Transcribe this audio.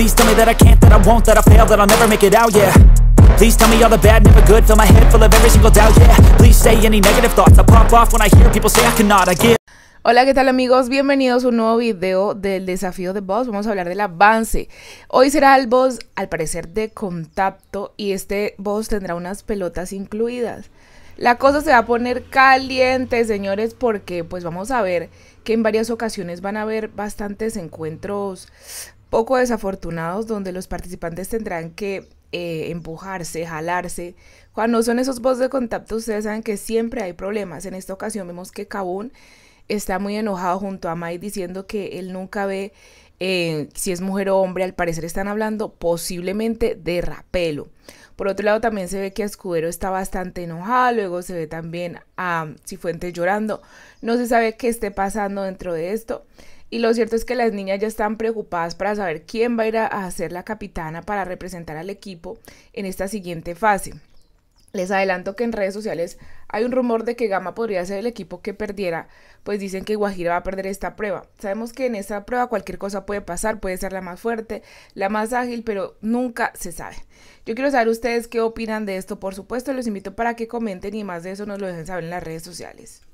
Please tell me that I can't, that I won't, that I fail, that I'll never make it out, yeah Please tell me all the bad, never good Fill my head full of every single doubt, yeah Please say any negative thoughts I pop off when I hear people say I cannot, I give Hola, ¿qué tal amigos? Bienvenidos a un nuevo video del desafío de Boss. Vamos a hablar del avance. Hoy será el Boss, al parecer, de contacto y este Boss tendrá unas pelotas incluidas. La cosa se va a poner caliente, señores, porque pues vamos a ver que en varias ocasiones van a haber bastantes encuentros poco desafortunados donde los participantes tendrán que eh, empujarse, jalarse. Cuando son esos bots de contacto, ustedes saben que siempre hay problemas. En esta ocasión vemos que Kabun está muy enojado junto a Mai diciendo que él nunca ve eh, si es mujer o hombre. Al parecer están hablando posiblemente de rapelo. Por otro lado, también se ve que Escudero está bastante enojado. Luego se ve también a Cifuentes llorando. No se sabe qué esté pasando dentro de esto. Y lo cierto es que las niñas ya están preocupadas para saber quién va a ir a, ser la capitana para representar al equipo en esta siguiente fase. Les adelanto que en redes sociales hay un rumor de que Gama podría ser el equipo que perdiera, pues dicen que Guajira va a perder esta prueba. Sabemos que en esta prueba cualquier cosa puede pasar, puede ser la más fuerte, la más ágil, pero nunca se sabe. Yo quiero saber ustedes qué opinan de esto, por supuesto los invito para que comenten y más de eso nos lo dejen saber en las redes sociales.